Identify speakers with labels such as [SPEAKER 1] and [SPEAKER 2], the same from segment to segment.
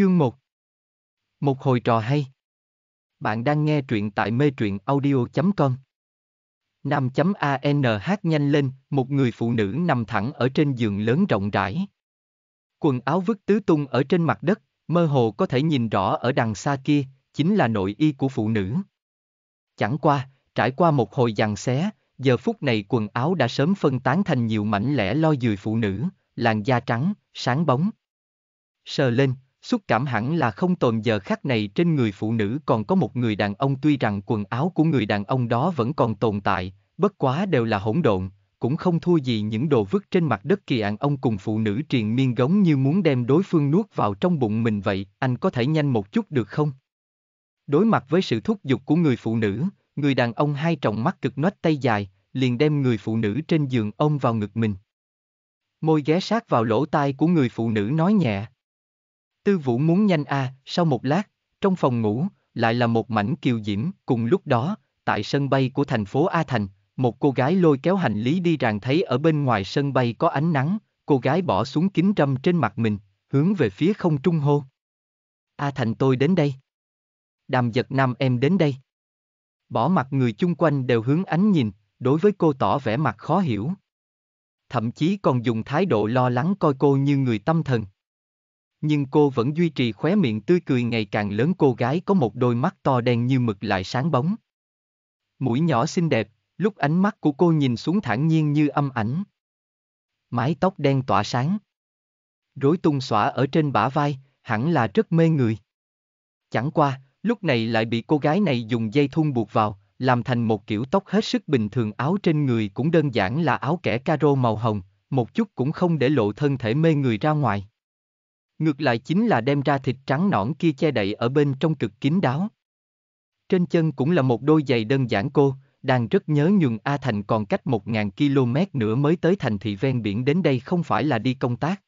[SPEAKER 1] Chương 1 Một hồi trò hay Bạn đang nghe truyện tại mê truyện audio.com Nam.anh nhanh lên, một người phụ nữ nằm thẳng ở trên giường lớn rộng rãi. Quần áo vứt tứ tung ở trên mặt đất, mơ hồ có thể nhìn rõ ở đằng xa kia, chính là nội y của phụ nữ. Chẳng qua, trải qua một hồi giằng xé, giờ phút này quần áo đã sớm phân tán thành nhiều mảnh lẻ lo dười phụ nữ, làn da trắng, sáng bóng. Sờ lên, Xúc cảm hẳn là không tồn giờ khắc này trên người phụ nữ còn có một người đàn ông tuy rằng quần áo của người đàn ông đó vẫn còn tồn tại, bất quá đều là hỗn độn, cũng không thua gì những đồ vứt trên mặt đất kỳ ạn ông cùng phụ nữ triền miên gống như muốn đem đối phương nuốt vào trong bụng mình vậy, anh có thể nhanh một chút được không? Đối mặt với sự thúc giục của người phụ nữ, người đàn ông hai tròng mắt cực nách tay dài, liền đem người phụ nữ trên giường ôm vào ngực mình. Môi ghé sát vào lỗ tai của người phụ nữ nói nhẹ. Tư Vũ muốn nhanh à, sau một lát, trong phòng ngủ, lại là một mảnh kiều diễm, cùng lúc đó, tại sân bay của thành phố A Thành, một cô gái lôi kéo hành lý đi ràng thấy ở bên ngoài sân bay có ánh nắng, cô gái bỏ xuống kính râm trên mặt mình, hướng về phía không trung hô. A Thành tôi đến đây. Đàm giật nam em đến đây. Bỏ mặt người chung quanh đều hướng ánh nhìn, đối với cô tỏ vẻ mặt khó hiểu. Thậm chí còn dùng thái độ lo lắng coi cô như người tâm thần nhưng cô vẫn duy trì khóe miệng tươi cười ngày càng lớn cô gái có một đôi mắt to đen như mực lại sáng bóng. Mũi nhỏ xinh đẹp, lúc ánh mắt của cô nhìn xuống thản nhiên như âm ảnh. Mái tóc đen tỏa sáng. Rối tung xõa ở trên bả vai, hẳn là rất mê người. Chẳng qua, lúc này lại bị cô gái này dùng dây thun buộc vào, làm thành một kiểu tóc hết sức bình thường áo trên người cũng đơn giản là áo kẻ caro màu hồng, một chút cũng không để lộ thân thể mê người ra ngoài. Ngược lại chính là đem ra thịt trắng nõn kia che đậy ở bên trong cực kín đáo. Trên chân cũng là một đôi giày đơn giản cô, đang rất nhớ nhường A Thành còn cách 1.000 km nữa mới tới thành thị ven biển đến đây không phải là đi công tác.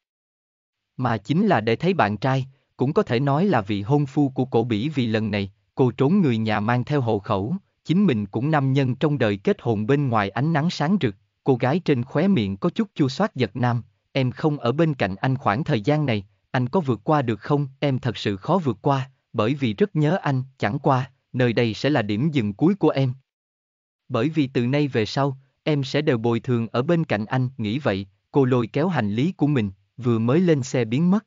[SPEAKER 1] Mà chính là để thấy bạn trai, cũng có thể nói là vị hôn phu của cổ bỉ vì lần này, cô trốn người nhà mang theo hộ khẩu, chính mình cũng nam nhân trong đời kết hôn bên ngoài ánh nắng sáng rực, cô gái trên khóe miệng có chút chua xót giật nam, em không ở bên cạnh anh khoảng thời gian này, anh có vượt qua được không? Em thật sự khó vượt qua, bởi vì rất nhớ anh, chẳng qua, nơi đây sẽ là điểm dừng cuối của em. Bởi vì từ nay về sau, em sẽ đều bồi thường ở bên cạnh anh, nghĩ vậy, cô lôi kéo hành lý của mình, vừa mới lên xe biến mất.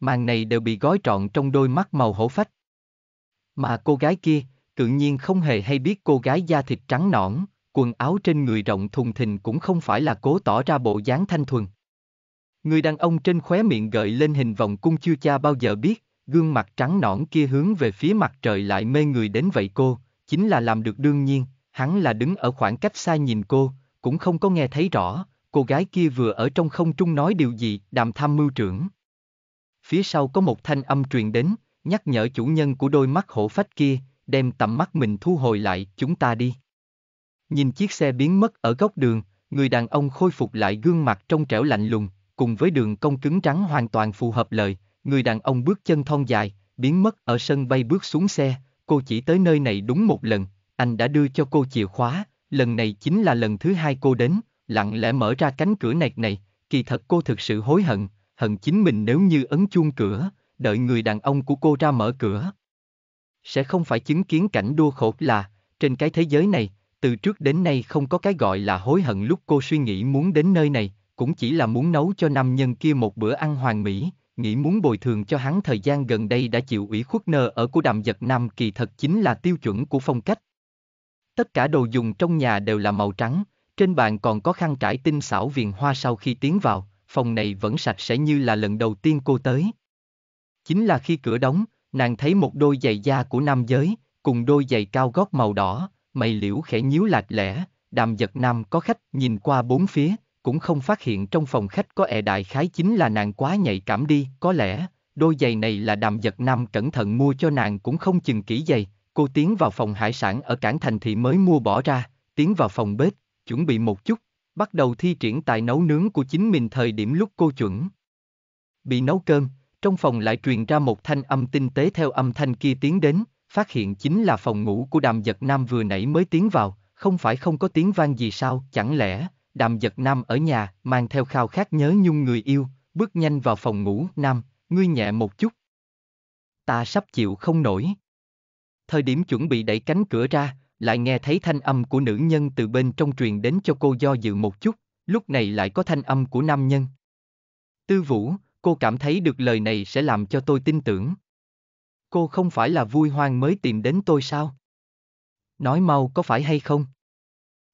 [SPEAKER 1] Màn này đều bị gói trọn trong đôi mắt màu hổ phách. Mà cô gái kia, tự nhiên không hề hay biết cô gái da thịt trắng nõn, quần áo trên người rộng thùng thình cũng không phải là cố tỏ ra bộ dáng thanh thuần. Người đàn ông trên khóe miệng gợi lên hình vòng cung chưa cha bao giờ biết, gương mặt trắng nõn kia hướng về phía mặt trời lại mê người đến vậy cô, chính là làm được đương nhiên, hắn là đứng ở khoảng cách xa nhìn cô, cũng không có nghe thấy rõ, cô gái kia vừa ở trong không trung nói điều gì, đàm tham mưu trưởng. Phía sau có một thanh âm truyền đến, nhắc nhở chủ nhân của đôi mắt hổ phách kia, đem tầm mắt mình thu hồi lại, chúng ta đi. Nhìn chiếc xe biến mất ở góc đường, người đàn ông khôi phục lại gương mặt trong trẻo lạnh lùng, cùng với đường cong cứng trắng hoàn toàn phù hợp lời, người đàn ông bước chân thon dài, biến mất ở sân bay bước xuống xe, cô chỉ tới nơi này đúng một lần, anh đã đưa cho cô chìa khóa, lần này chính là lần thứ hai cô đến, lặng lẽ mở ra cánh cửa này này, kỳ thật cô thực sự hối hận, hận chính mình nếu như ấn chuông cửa, đợi người đàn ông của cô ra mở cửa. Sẽ không phải chứng kiến cảnh đua khổ là, trên cái thế giới này, từ trước đến nay không có cái gọi là hối hận lúc cô suy nghĩ muốn đến nơi này, cũng chỉ là muốn nấu cho nam nhân kia một bữa ăn hoàng mỹ, nghĩ muốn bồi thường cho hắn thời gian gần đây đã chịu ủy khuất nơ ở của đàm giật nam kỳ thật chính là tiêu chuẩn của phong cách. Tất cả đồ dùng trong nhà đều là màu trắng, trên bàn còn có khăn trải tinh xảo viền hoa sau khi tiến vào, phòng này vẫn sạch sẽ như là lần đầu tiên cô tới. Chính là khi cửa đóng, nàng thấy một đôi giày da của nam giới, cùng đôi giày cao gót màu đỏ, mày liễu khẽ nhíu lạch lẽ, đàm giật nam có khách nhìn qua bốn phía, cũng không phát hiện trong phòng khách có ẻ e đại khái chính là nàng quá nhạy cảm đi, có lẽ, đôi giày này là đàm giật nam cẩn thận mua cho nàng cũng không chừng kỹ giày, cô tiến vào phòng hải sản ở cảng thành thị mới mua bỏ ra, tiến vào phòng bếp, chuẩn bị một chút, bắt đầu thi triển tài nấu nướng của chính mình thời điểm lúc cô chuẩn. Bị nấu cơm, trong phòng lại truyền ra một thanh âm tinh tế theo âm thanh kia tiến đến, phát hiện chính là phòng ngủ của đàm giật nam vừa nãy mới tiến vào, không phải không có tiếng vang gì sao, chẳng lẽ, đàm giật nam ở nhà, mang theo khao khát nhớ nhung người yêu, bước nhanh vào phòng ngủ, nam, ngươi nhẹ một chút. Ta sắp chịu không nổi. Thời điểm chuẩn bị đẩy cánh cửa ra, lại nghe thấy thanh âm của nữ nhân từ bên trong truyền đến cho cô do dự một chút, lúc này lại có thanh âm của nam nhân. Tư vũ, cô cảm thấy được lời này sẽ làm cho tôi tin tưởng. Cô không phải là vui hoang mới tìm đến tôi sao? Nói mau có phải hay không?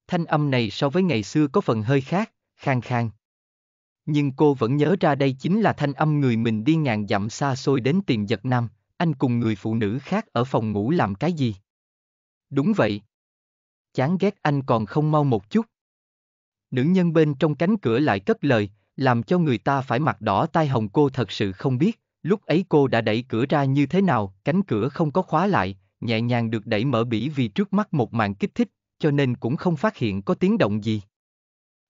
[SPEAKER 1] thanh âm này so với ngày xưa có phần hơi khác, khang khang. Nhưng cô vẫn nhớ ra đây chính là thanh âm người mình đi ngàn dặm xa xôi đến tìm giật nam, anh cùng người phụ nữ khác ở phòng ngủ làm cái gì? Đúng vậy. Chán ghét anh còn không mau một chút. Nữ nhân bên trong cánh cửa lại cất lời, làm cho người ta phải mặt đỏ tai hồng cô thật sự không biết, lúc ấy cô đã đẩy cửa ra như thế nào, cánh cửa không có khóa lại, nhẹ nhàng được đẩy mở bỉ vì trước mắt một màn kích thích, cho nên cũng không phát hiện có tiếng động gì.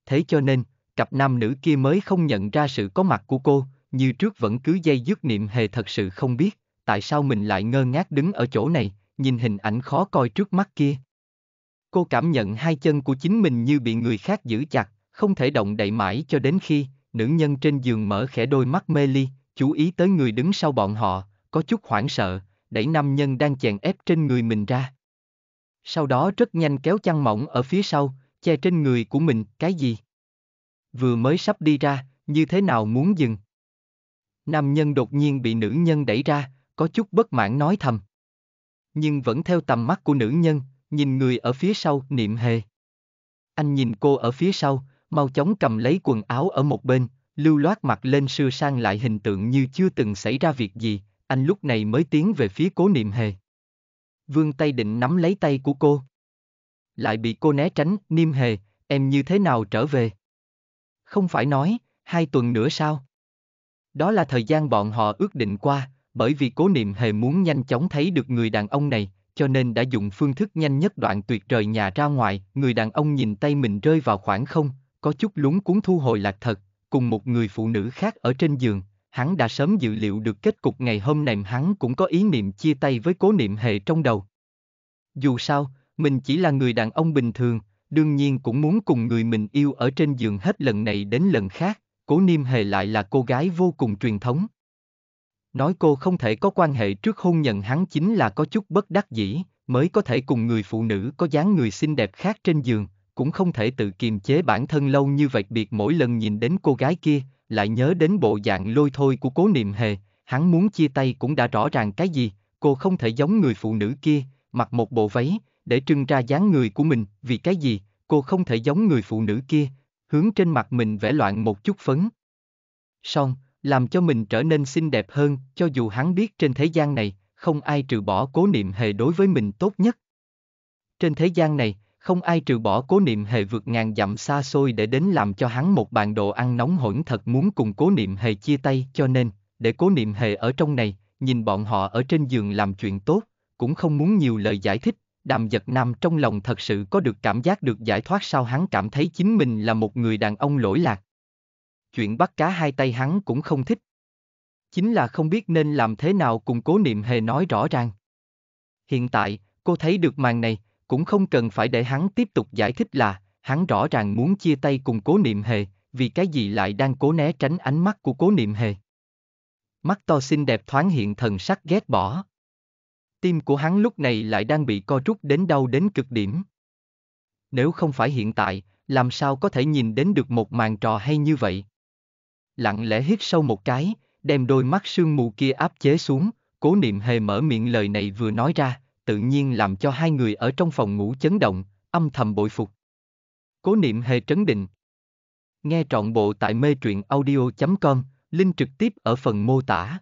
[SPEAKER 1] Thế cho nên, cặp nam nữ kia mới không nhận ra sự có mặt của cô, như trước vẫn cứ dây dứt niệm hề thật sự không biết, tại sao mình lại ngơ ngác đứng ở chỗ này, nhìn hình ảnh khó coi trước mắt kia. Cô cảm nhận hai chân của chính mình như bị người khác giữ chặt, không thể động đậy mãi cho đến khi, nữ nhân trên giường mở khẽ đôi mắt mê ly, chú ý tới người đứng sau bọn họ, có chút hoảng sợ, đẩy nam nhân đang chèn ép trên người mình ra sau đó rất nhanh kéo chăn mỏng ở phía sau, che trên người của mình, cái gì? Vừa mới sắp đi ra, như thế nào muốn dừng? Nam nhân đột nhiên bị nữ nhân đẩy ra, có chút bất mãn nói thầm. Nhưng vẫn theo tầm mắt của nữ nhân, nhìn người ở phía sau niệm hề. Anh nhìn cô ở phía sau, mau chóng cầm lấy quần áo ở một bên, lưu loát mặt lên sửa sang lại hình tượng như chưa từng xảy ra việc gì, anh lúc này mới tiến về phía cố niệm hề vương tay định nắm lấy tay của cô. Lại bị cô né tránh, niêm hề, em như thế nào trở về? Không phải nói, hai tuần nữa sao? Đó là thời gian bọn họ ước định qua, bởi vì cố niệm hề muốn nhanh chóng thấy được người đàn ông này, cho nên đã dùng phương thức nhanh nhất đoạn tuyệt trời nhà ra ngoài, người đàn ông nhìn tay mình rơi vào khoảng không, có chút lúng cuốn thu hồi lạc thật, cùng một người phụ nữ khác ở trên giường, hắn đã sớm dự liệu được kết cục ngày hôm nay hắn cũng có ý niệm chia tay với cố niệm hệ trong đầu. Dù sao, mình chỉ là người đàn ông bình thường, đương nhiên cũng muốn cùng người mình yêu ở trên giường hết lần này đến lần khác, cố niệm hề lại là cô gái vô cùng truyền thống. Nói cô không thể có quan hệ trước hôn nhân hắn chính là có chút bất đắc dĩ, mới có thể cùng người phụ nữ có dáng người xinh đẹp khác trên giường, cũng không thể tự kiềm chế bản thân lâu như vậy biệt mỗi lần nhìn đến cô gái kia, lại nhớ đến bộ dạng lôi thôi của cố niệm hề, hắn muốn chia tay cũng đã rõ ràng cái gì, cô không thể giống người phụ nữ kia, mặc một bộ váy, để trưng ra dáng người của mình, vì cái gì, cô không thể giống người phụ nữ kia, hướng trên mặt mình vẽ loạn một chút phấn. Xong, làm cho mình trở nên xinh đẹp hơn, cho dù hắn biết trên thế gian này, không ai trừ bỏ cố niệm hề đối với mình tốt nhất. Trên thế gian này, không ai trừ bỏ cố niệm hề vượt ngàn dặm xa xôi để đến làm cho hắn một bàn đồ ăn nóng hỗn thật muốn cùng cố niệm hề chia tay cho nên, để cố niệm hề ở trong này, nhìn bọn họ ở trên giường làm chuyện tốt, cũng không muốn nhiều lời giải thích, đàm giật nam trong lòng thật sự có được cảm giác được giải thoát sao hắn cảm thấy chính mình là một người đàn ông lỗi lạc. Chuyện bắt cá hai tay hắn cũng không thích. Chính là không biết nên làm thế nào cùng cố niệm hề nói rõ ràng. Hiện tại, cô thấy được màn này, cũng không cần phải để hắn tiếp tục giải thích là, hắn rõ ràng muốn chia tay cùng cố niệm hề, vì cái gì lại đang cố né tránh ánh mắt của cố niệm hề. Mắt to xinh đẹp thoáng hiện thần sắc ghét bỏ. Tim của hắn lúc này lại đang bị co rút đến đau đến cực điểm. Nếu không phải hiện tại, làm sao có thể nhìn đến được một màn trò hay như vậy? Lặng lẽ hít sâu một cái, đem đôi mắt sương mù kia áp chế xuống, cố niệm hề mở miệng lời này vừa nói ra, tự nhiên làm cho hai người ở trong phòng ngủ chấn động, âm thầm bội phục. Cố niệm hề trấn định. Nghe trọn bộ tại mê truyện audio.com, link trực tiếp ở phần mô tả.